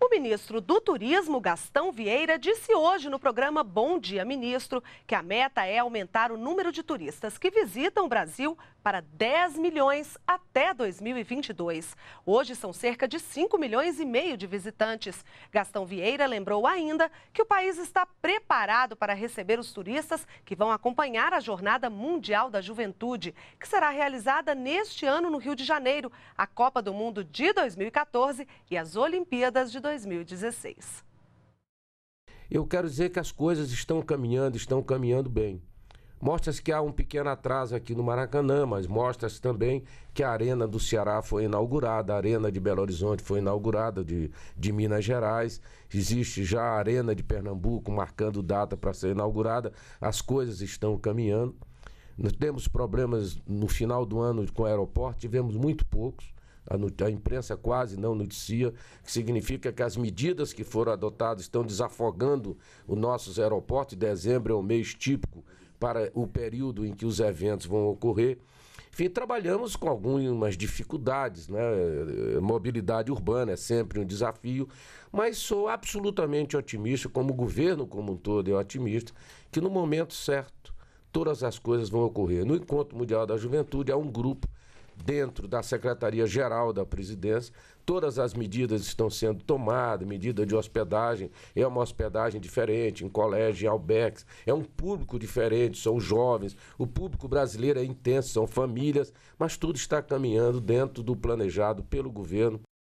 O ministro do Turismo, Gastão Vieira, disse hoje no programa Bom Dia Ministro que a meta é aumentar o número de turistas que visitam o Brasil para 10 milhões até 2022. Hoje são cerca de 5 milhões e meio de visitantes. Gastão Vieira lembrou ainda que o país está preparado para receber os turistas que vão acompanhar a Jornada Mundial da Juventude, que será realizada neste ano no Rio de Janeiro, a Copa do Mundo de 2014 e as Olimpíadas de 2016. Eu quero dizer que as coisas estão caminhando, estão caminhando bem. Mostra-se que há um pequeno atraso aqui no Maracanã, mas mostra-se também que a Arena do Ceará foi inaugurada, a Arena de Belo Horizonte foi inaugurada, de, de Minas Gerais, existe já a Arena de Pernambuco marcando data para ser inaugurada, as coisas estão caminhando. Nós temos problemas no final do ano com o aeroporto, tivemos muito poucos a, a, imprensa quase não noticia, que significa que as medidas que foram adotadas estão desafogando os nossos aeroportos. Dezembro é o mês típico para o período em que os eventos vão ocorrer. Enfim, trabalhamos com algumas dificuldades, né? Mobilidade urbana é sempre um desafio, mas sou absolutamente otimista, como o governo como um todo é otimista, que no momento certo todas as coisas vão ocorrer. No Encontro Mundial da Juventude há um grupo dentro da Secretaria-Geral da Presidência. Todas as medidas estão sendo tomadas, medida de hospedagem, é uma hospedagem diferente, em colégio, em albex, é um público diferente, são jovens, o público brasileiro é intenso, são famílias, mas tudo está caminhando dentro do planejado pelo governo